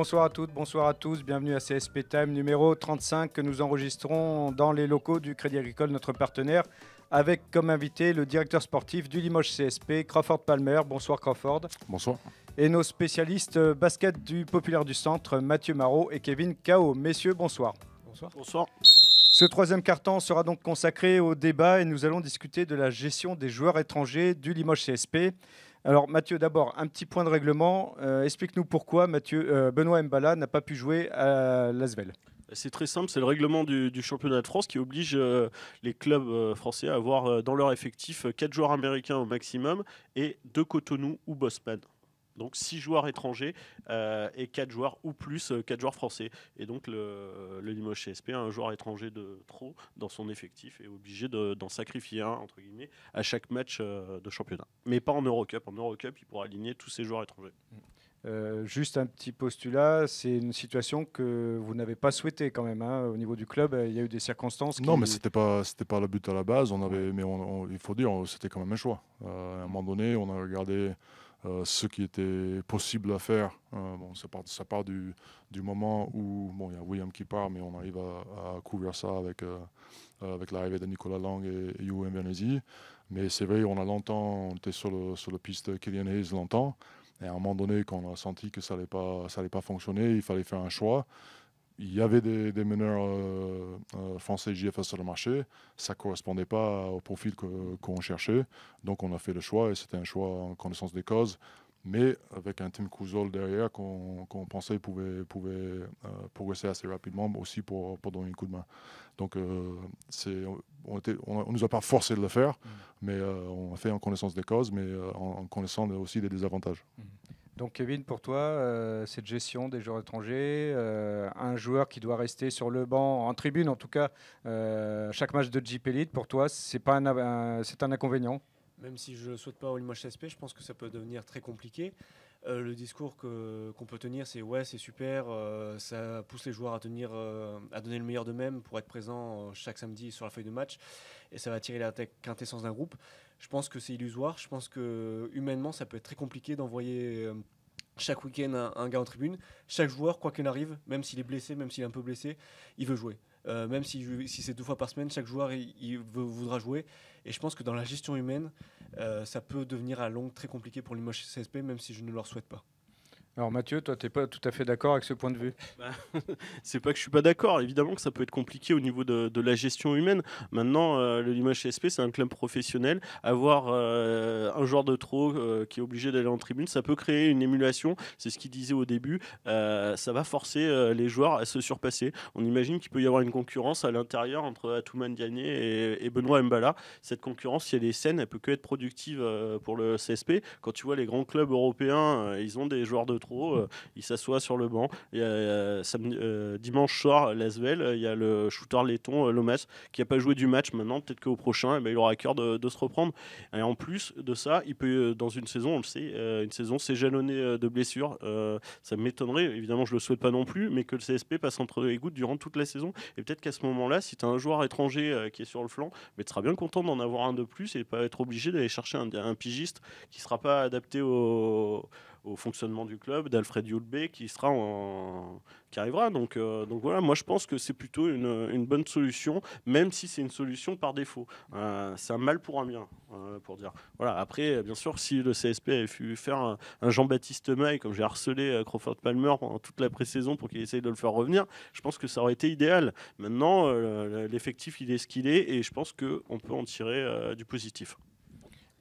Bonsoir à toutes, bonsoir à tous, bienvenue à CSP Time numéro 35 que nous enregistrons dans les locaux du Crédit Agricole, notre partenaire, avec comme invité le directeur sportif du Limoges CSP, Crawford Palmer. Bonsoir Crawford. Bonsoir. Et nos spécialistes euh, basket du Populaire du Centre, Mathieu Marot et Kevin Kao. Messieurs, bonsoir. Bonsoir. Bonsoir. Ce troisième carton sera donc consacré au débat et nous allons discuter de la gestion des joueurs étrangers du Limoges CSP. Alors Mathieu, d'abord, un petit point de règlement. Euh, explique-nous pourquoi Mathieu, euh, Benoît Mbala n'a pas pu jouer à Lasvel. C'est très simple, c'est le règlement du, championnat de France qui oblige euh, les clubs français à avoir dans leur effectif 4 joueurs américains au maximum et deux Cotonou ou Bosman donc 6 joueurs étrangers euh, et 4 joueurs ou plus, 4 euh, joueurs français. Et donc le, le, Limoges CSP a un joueur étranger de trop dans son effectif et est obligé d'en sacrifier un, entre guillemets, à chaque match euh, de championnat. Mais pas en Eurocup. En Eurocup, il pourra aligner tous ses joueurs étrangers. Mm. juste un petit postulat, c'est une situation que vous n'avez pas souhaité quand même. Hein. Au niveau du club, il y a eu des circonstances. Non, mais c'était pas c'était pas le but à la base. On avait, mais il faut dire, c'était quand même un choix. à un moment donné, on a regardé euh, ce qui était possible à faire. Euh, bon, ça part, du, du, moment où bon, il y a William qui part, mais on arrive à, couvrir ça avec, euh, avec l'arrivée de Nicolas Lang et, et Mais c'est vrai, on a longtemps, on était sur le, sur le piste Kylian Hayes longtemps. Et à un moment donné, quand on a senti que ça n'allait pas, ça pas fonctionner, il fallait faire un choix il y avait des, meneurs euh, euh, français JFA sur le marché. Ça ne correspondait pas au profil qu'on cherchait. Donc on a fait le choix et c'était un choix en connaissance des causes. Mais avec un team Cousol derrière qu'on pensait pouvait, pouvait euh, progresser assez rapidement aussi pour, pour, donner un coup de main. Donc on ne nous a pas forcé de le faire, mm. mais on a fait en connaissance des causes, mais en, connaissant aussi des désavantages. Mm. Donc Kevin, pour toi, euh, cette gestion des joueurs étrangers, euh, un joueur qui doit rester sur le banc, en tribune en tout cas, euh, chaque match de JP Elite, pour toi, c'est pas un, un inconvénient Même si je ne souhaite pas une match SP, je pense que ça peut devenir très compliqué. Euh, le discours qu'on peut tenir, c'est ouais, c'est super, euh, ça pousse les joueurs à, tenir, euh, à donner le meilleur d'eux-mêmes pour être présents chaque samedi sur la feuille de match, et ça va tirer la quintessence d'un groupe. Je pense que c'est illusoire, je pense que humainement, ça peut être très compliqué d'envoyer chaque week-end un, gars en tribune. Chaque joueur, quoi qu'il arrive, même s'il est blessé, même s'il est un peu blessé, il veut jouer. Euh, même si, si c'est deux fois par semaine, chaque joueur il, veut, voudra jouer. Et je pense que dans la gestion humaine, euh, ça peut devenir à long très compliqué pour moches CSP, même si je ne leur souhaite pas. Alors Mathieu, toi, tu n'es pas tout à fait d'accord avec ce point de vue bah, C'est pas que je suis pas d'accord. Évidemment que ça peut être compliqué au niveau de, la gestion humaine. Maintenant, euh, le Limoges CSP, c'est un club professionnel. Avoir euh, un joueur de trop euh, qui est obligé d'aller en tribune, ça peut créer une émulation. C'est ce qu'il disait au début. ça va forcer les joueurs à se surpasser. On imagine qu'il peut y avoir une concurrence à l'intérieur entre Atouman Diagne et, Benoît Mbala. Cette concurrence, si elle est saine, elle peut que être productive pour le CSP. Quand tu vois les grands clubs européens, ils ont des joueurs de trop, euh, il s'assoit sur le banc. Euh, euh, dimanche soir, Lasvel, il y a le shooter laiton Lomas qui n'a pas joué du match maintenant. Peut-être qu'au prochain, eh ben, il aura à cœur de, se reprendre. Et en plus de ça, il peut, dans une saison, on le sait, une saison, c'est de blessures. ça m'étonnerait, évidemment, je ne le souhaite pas non plus, mais que le CSP passe entre les gouttes durant toute la saison. Et peut-être qu'à ce moment-là, si tu as un joueur étranger qui est sur le flanc, mais tu seras bien content d'en avoir un de plus et pas être obligé d'aller chercher un, un pigiste qui ne sera pas adapté au au fonctionnement du club d'Alfred Yulbe qui sera qui arrivera. Donc, euh, donc voilà, moi je pense que c'est plutôt une, bonne solution, même si c'est une solution par défaut. Euh, c'est un mal pour un bien, euh, pour dire. Voilà. Après, bien sûr, si le CSP avait pu faire un, Jean-Baptiste Maille, comme j'ai harcelé Crawford Palmer pendant toute la pré-saison pour qu'il essaye de le faire revenir, je pense que ça aurait été idéal. Maintenant, l'effectif il est ce qu'il est, et je pense qu'on peut en tirer du positif.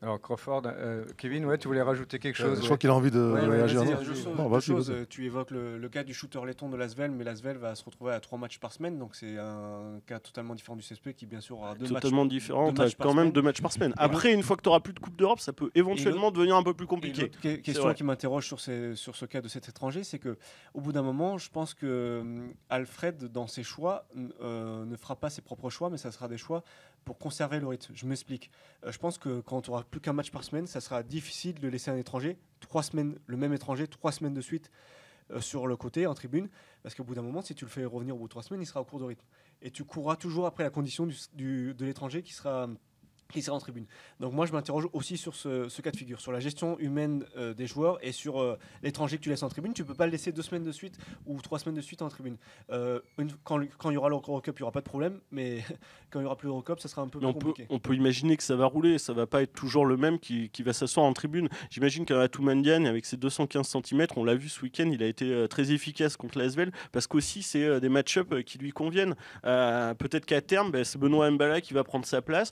Alors Crawford, euh, Kevin, ouais, tu voulais rajouter quelque euh, chose Je crois qu'il a envie de réagir. tu évoques le, cas du shooter laiton de Lasvel, mais Lasvel va se retrouver à trois matchs par semaine, donc c'est un cas totalement différent du CSP qui bien sûr aura deux totalement matchs. différent, quand même deux matchs par semaine. Après, une fois que tu auras plus de Coupe d'Europe, ça peut éventuellement devenir un peu plus compliqué. Que- question qui m'interroge sur, sur ce cas de cet étranger, c'est que au bout d'un moment, je pense que euh, Alfred, dans ses choix, ne fera pas ses propres choix, mais ça sera des choix pour conserver le rythme. Je m'explique. Euh, je pense que quand on aura plus qu'un match par semaine, ça sera difficile de laisser un étranger, trois semaines, le même étranger, trois semaines de suite euh, sur le côté, en tribune, parce qu'au bout d'un moment, si tu le fais revenir au bout de trois semaines, il sera au cours de rythme. Et tu courras toujours après la condition de l'étranger qui sera il sera en tribune. Donc moi, je m'interroge aussi sur ce, cas de figure, sur la gestion humaine euh, des joueurs et sur euh, l'étranger que tu laisses en tribune. Tu peux pas le laisser deux semaines de suite ou trois semaines de suite en tribune. Euh, quand, il y aura l'Eurocup, il n'y aura pas de problème, mais quand il y aura plus l'Eurocup, ça sera un peu plus on compliqué. Peut, on peut imaginer que ça va rouler, ça va pas être toujours le même qui, va s'asseoir en tribune. J'imagine qu'un Atoumandian, avec ses 215 cm, on l'a vu ce week-end, il a été très efficace contre l'Asvel, parce qu'aussi, c'est des match-up qui lui conviennent. Peut-être qu'à terme, ben, c'est Benoît Mbala qui va prendre sa place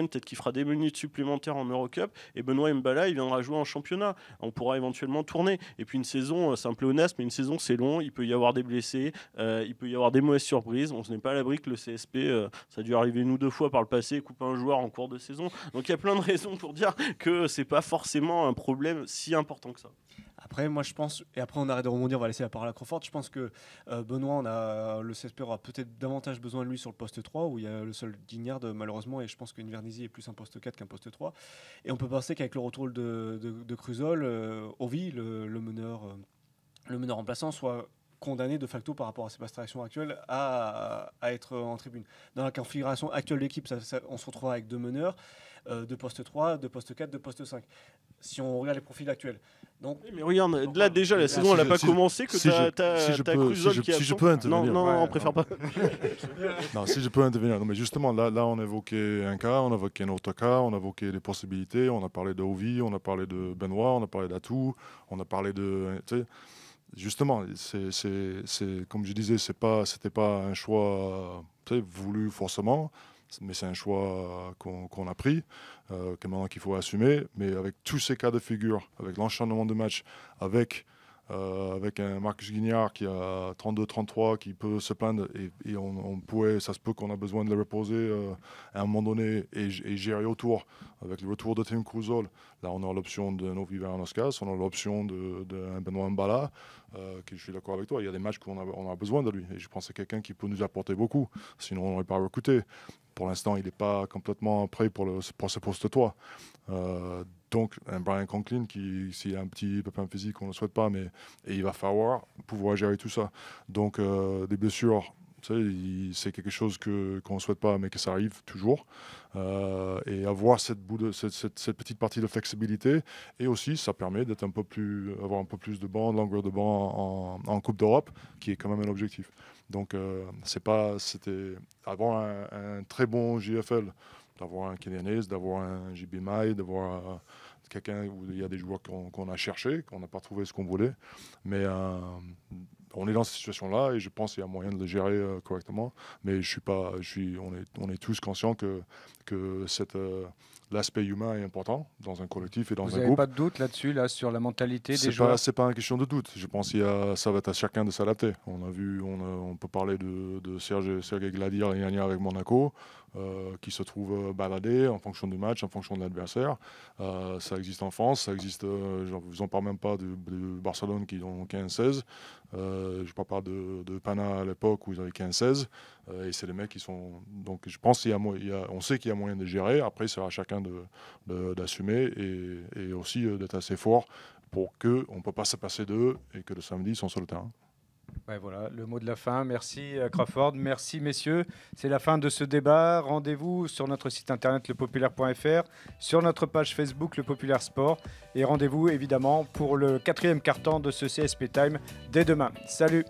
peut-être qu'il fera des minutes supplémentaires en Eurocup, et Benoît Mbala, il viendra jouer en championnat. On pourra éventuellement tourner. Et puis une saison, c'est euh, un honnête mais une saison, c'est long, il peut y avoir des blessés, euh, il peut y avoir des mauvaises surprises. On n'est pas à l'abri que le CSP, euh, ça a dû arriver nous deux fois par le passé, coupe un joueur en cours de saison. Donc il y a plein de raisons pour dire que c'est pas forcément un problème si important que ça après, moi, je pense, et après, on arrête de rebondir, on va laisser la parole à Crawford. Je pense que euh, Benoît, on a, le CSP aura peut-être davantage besoin de lui sur le poste 3, où il y a le seul Guignard, malheureusement, et je pense qu'une est plus un poste 4 qu'un poste 3. Et on peut penser qu'avec le retour de, de, Cruzol, euh, Ovi, le, meneur. Euh, le meneur remplaçant soit condamné de facto par rapport à ses prestations actuelles à, à, être en tribune. Dans la configuration actuelle de l'équipe, on se retrouvera avec deux meneurs, euh, deux postes 3, deux postes 4, deux postes 5. Si on regarde les profils actuels. Donc, mais regarde, là euh, déjà la ah, saison elle n'a pas commencé, que si tu as, qui a si je peux intervenir. Non, non, ne on préfère pas. non, si je peux intervenir. Non, mais justement, là, là on a évoqué un cas, on a évoqué un autre cas, on a évoqué les possibilités, on a parlé de Ovi, on a parlé de Benoît, on a parlé d'Atout, on a parlé de justement, c'est comme je disais, ce n'était pas, pas un choix voulu forcément, mais c'est un choix qu'on a pris, euh, que maintenant qu'il faut assumer. Mais avec tous ces cas de figure, avec l'enchaînement de matchs, avec euh, avec un Marcus Guignard qui a 32-33, qui peut se plaindre, et, on, ça se peut qu'on a besoin de le reposer euh, à un moment donné et, gérer autour. Avec le retour de Tim Cruzol, là on a l'option de Novi Oscars, on a l'option de, Benoît Mbala, euh, qui, je suis d'accord avec toi, il y a des matchs qu'on a, on a besoin de lui, et je pense que c'est quelqu'un qui peut nous apporter beaucoup, sinon on n'aurait pas recruté pour l'instant, il n'est pas complètement prêt pour, le, pour ce poste-toi. Euh, donc, un Brian Conklin qui, s'il a un petit pépin physique, on ne le souhaite pas, mais et il va falloir pouvoir gérer tout ça. Donc, euh, des blessures, c'est quelque chose qu'on ne souhaite pas, mais que ça arrive toujours. Euh, et avoir cette, de, cette, petite partie de flexibilité. Et aussi, ça permet d'être un peu plus, avoir un peu plus de banc, de longueur de banc en, Coupe d'Europe, qui est quand même un objectif. Donc, euh, c'est pas, c'était avoir un, très bon JFL, d'avoir un Kenyanese, d'avoir un JB d'avoir euh, quelqu'un où il y a des joueurs qu'on a cherché, qu'on n'a pas trouvé ce qu'on voulait. Mais on est dans cette situation-là et je pense qu'il y a moyen de le gérer euh, correctement. Mais je suis pas, je suis, on, est, on est tous conscients que, que cette, euh, l'aspect humain est important dans un collectif et dans un groupe. Vous n'avez pas de doute là-dessus, là, sur la mentalité des pas, joueurs C'est pas une question de doute. Je pense que ça va être à chacun de s'adapter. On a vu, on, peut parler de, Serge, Serge Gladir l'année dernière avec Monaco, euh, qui se trouve euh, baladé en fonction du match, en fonction de l'adversaire. Euh, ça existe en France, ça existe, je ne vous en parle même pas de, Barcelone qui ont 15-16. je ne parle pas de, de Pana à l'époque où ils avaient 15-16. et c'est les mecs qui sont. Donc je pense qu'on sait qu'il y a moyen de gérer. Après, c'est à chacun de d'assumer et, et, aussi euh, d'être assez fort pour qu'on ne peut pas se passer d'eux et que le samedi, ils sont sur le terrain. voilà, le mot de la fin. Merci euh, Crawford, merci messieurs. C'est la fin de ce débat. Rendez-vous sur notre site internet lepopulaire.fr, sur notre page Facebook Le Populaire Sport et rendez-vous évidemment pour le quatrième carton de ce CSP Time dès demain. Salut